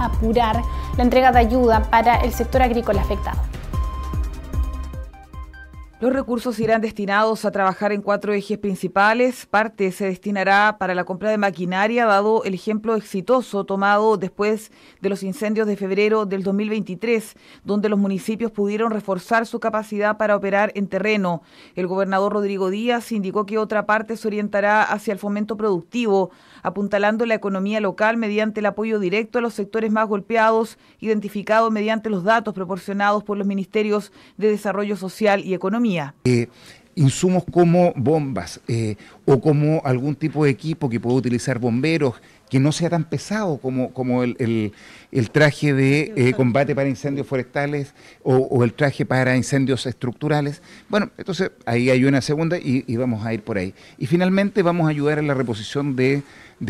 apurar la entrega de ayuda para el sector agrícola afectado. Los recursos irán destinados a trabajar en cuatro ejes principales. Parte se destinará para la compra de maquinaria, dado el ejemplo exitoso tomado después de los incendios de febrero del 2023, donde los municipios pudieron reforzar su capacidad para operar en terreno. El gobernador Rodrigo Díaz indicó que otra parte se orientará hacia el fomento productivo, apuntalando la economía local mediante el apoyo directo a los sectores más golpeados, identificado mediante los datos proporcionados por los ministerios de Desarrollo Social y Economía eh, insumos como bombas eh, o como algún tipo de equipo que pueda utilizar bomberos que no sea tan pesado como, como el, traje de eh, combate para incendios forestales o, el traje para incendios estructurales. Bueno, entonces ahí hay una segunda y, vamos a ir por ahí. Y finalmente vamos a ayudar en la reposición de,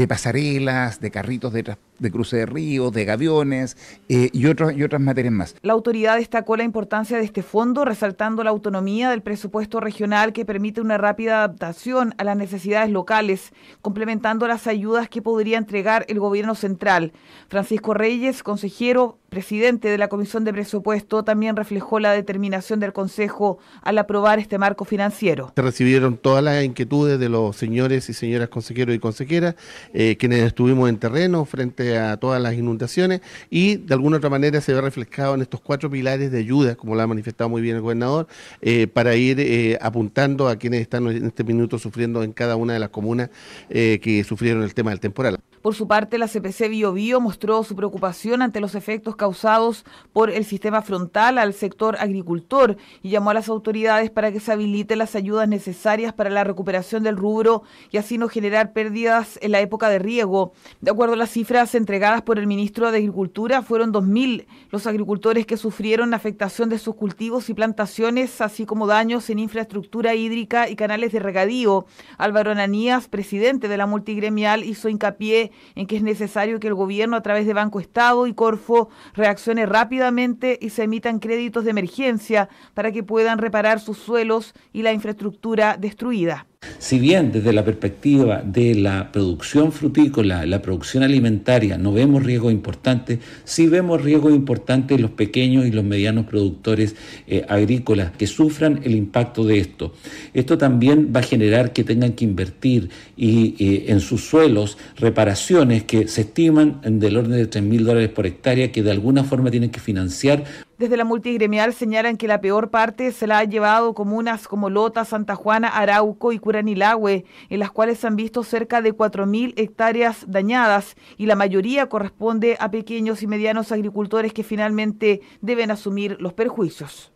pasarelas, de carritos de, de cruce de ríos, de gaviones eh, y, otras y otras materias más. La autoridad destacó la importancia de este fondo, resaltando la autonomía del presupuesto regional que permite una rápida adaptación a las necesidades locales, complementando las ayudas que podrían entregar el gobierno central. Francisco Reyes, consejero presidente de la Comisión de Presupuesto, también reflejó la determinación del Consejo al aprobar este marco financiero. Se recibieron todas las inquietudes de los señores y señoras consejeros y consejeras, eh, quienes estuvimos en terreno frente a todas las inundaciones y de alguna otra manera se ve reflejado en estos cuatro pilares de ayuda, como lo ha manifestado muy bien el gobernador, eh, para ir eh, apuntando a quienes están en este minuto sufriendo en cada una de las comunas que sufrieron el tema del temporal. Por su parte, la CPC Bio, Bio mostró su preocupación ante los efectos causados por el sistema frontal al sector agricultor y llamó a las autoridades para que se habilite las ayudas necesarias para la recuperación del rubro y así no generar pérdidas en la época de riego. De acuerdo a las cifras entregadas por el ministro de Agricultura, fueron 2.000 los agricultores que sufrieron afectación de sus cultivos y plantaciones, así como daños en infraestructura hídrica y canales de regadío. Álvaro Ananías, presidente de la multigremial, hizo hincapié en que es necesario que el gobierno, a través de Banco Estado y Corfo, reaccione rápidamente y se emitan créditos de emergencia para que puedan reparar sus suelos y la infraestructura destruida. Si bien desde la perspectiva de la producción frutícola, la producción alimentaria, no vemos riesgo importante, sí vemos riesgo importante en los pequeños y los medianos productores eh, agrícolas que sufran el impacto de esto. Esto también va a generar que tengan que invertir eh, en sus suelos reparaciones que se estiman del orden de 3 mil dólares por hectárea que de alguna forma tienen que financiar desde la multigremial señalan que la peor parte se la ha llevado comunas como Lota, Santa Juana, Arauco y Curanilagüe, en las cuales se han visto cerca de 4.000 hectáreas dañadas y la mayoría corresponde a pequeños y medianos agricultores que finalmente deben asumir los perjuicios.